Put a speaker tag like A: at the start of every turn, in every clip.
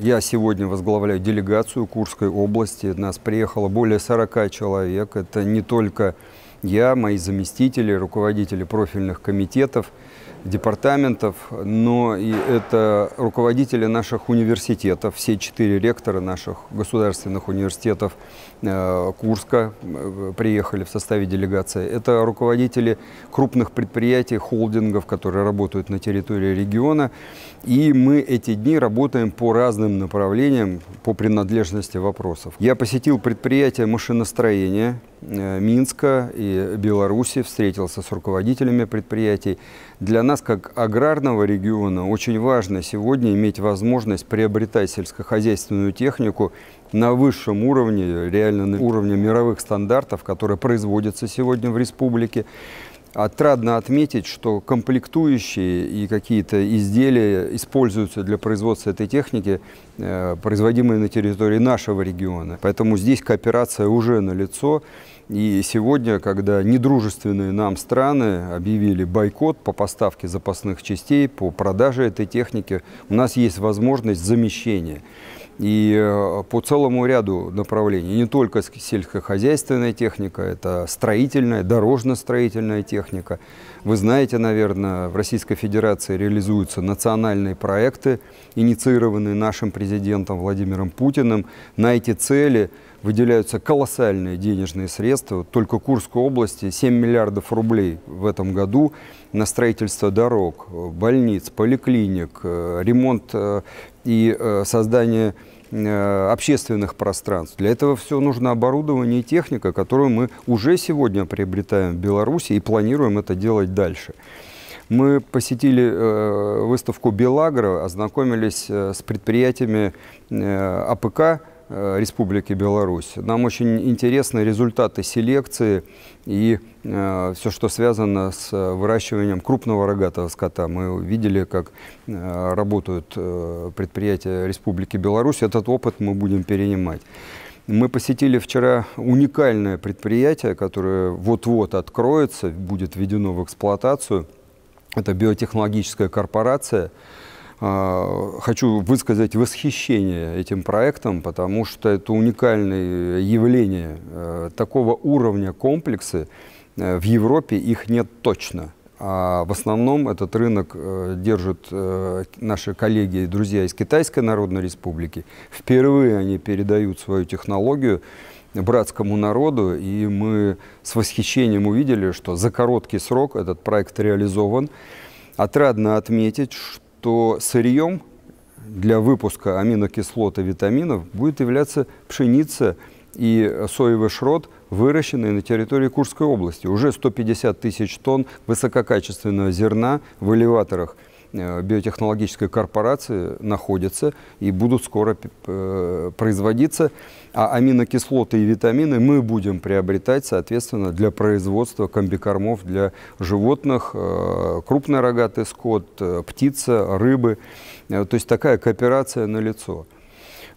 A: Я сегодня возглавляю делегацию Курской области. Нас приехало более 40 человек. Это не только я, мои заместители, руководители профильных комитетов, департаментов, но и это руководители наших университетов, все четыре ректора наших государственных университетов э, Курска э, приехали в составе делегации. Это руководители крупных предприятий, холдингов, которые работают на территории региона. И мы эти дни работаем по разным направлениям, по принадлежности вопросов. Я посетил предприятие машиностроения, Э, Минска и Беларуси, встретился с руководителями предприятий. Для нас, как аграрного региона, очень важно сегодня иметь возможность приобретать сельскохозяйственную технику на высшем уровне, реально на уровне мировых стандартов, которые производятся сегодня в республике. Отрадно отметить, что комплектующие и какие-то изделия используются для производства этой техники, э, производимые на территории нашего региона. Поэтому здесь кооперация уже налицо. И сегодня, когда недружественные нам страны объявили бойкот по поставке запасных частей, по продаже этой техники, у нас есть возможность замещения и э, по целому ряду направлений. Не только сельскохозяйственная техника, это строительная, дорожно-строительная техника. Вы знаете, наверное, в Российской Федерации реализуются национальные проекты, инициированные нашим президентом Владимиром Путиным. На эти цели выделяются колоссальные денежные средства. Только Курской области 7 миллиардов рублей в этом году на строительство дорог, э, больниц, поликлиник, э, ремонт и э, создание э, общественных пространств. Для этого все нужно оборудование и техника, которую мы уже сегодня приобретаем в Беларуси и планируем это делать дальше. Мы посетили э, выставку «Белагро», ознакомились с предприятиями АПК, Э, Республики Беларусь. Нам очень интересны результаты селекции и э, все, что связано с э, выращиванием крупного рогатого скота. Мы видели, как э, работают э, предприятия Республики Беларусь. Этот опыт мы будем перенимать. Мы посетили вчера уникальное предприятие, которое вот-вот откроется, будет введено в эксплуатацию. Это биотехнологическая корпорация – а, хочу высказать восхищение этим проектом, потому что это уникальное явление. Э, такого уровня комплексы э, в Европе их нет точно. А в основном этот рынок э, держат наши коллеги и друзья из Китайской Народной Республики. Впервые они передают свою технологию братскому народу, и мы с восхищением увидели, что за короткий срок этот проект реализован. Отрадно отметить, что то сырьем для выпуска аминокислот и витаминов будет являться пшеница и соевый шрот, выращенные на территории Курской области. Уже 150 тысяч тонн высококачественного зерна в элеваторах – Э, биотехнологической корпорации находятся и будут скоро э, производиться. А аминокислоты и витамины мы будем приобретать, соответственно, для производства комбикормов для животных, э, крупный рогатый скот, птица, рыбы. То есть такая кооперация налицо. лицо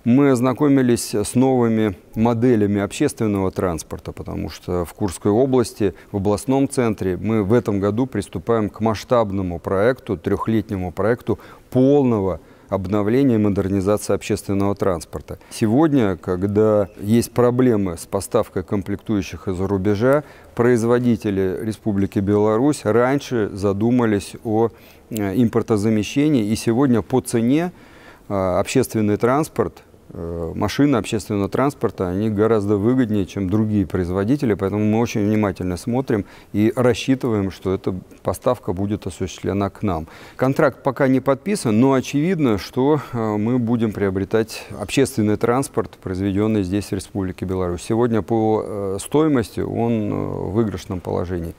A: мы ознакомились с новыми моделями общественного транспорта, потому что в Курской области, в областном центре, мы в этом году приступаем к масштабному проекту, трехлетнему проекту полного обновления и модернизации общественного транспорта. Сегодня, когда есть проблемы с поставкой комплектующих из-за рубежа, производители Республики Беларусь раньше задумались о э, импортозамещении, и сегодня по цене э, общественный транспорт Э, машины общественного транспорта, они гораздо выгоднее, чем другие производители, поэтому мы очень внимательно смотрим и рассчитываем, что эта поставка будет осуществлена к нам. Контракт пока не подписан, но очевидно, что э, мы будем приобретать общественный транспорт, произведенный здесь, в Республике Беларусь. Сегодня по э, стоимости он в выигрышном положении.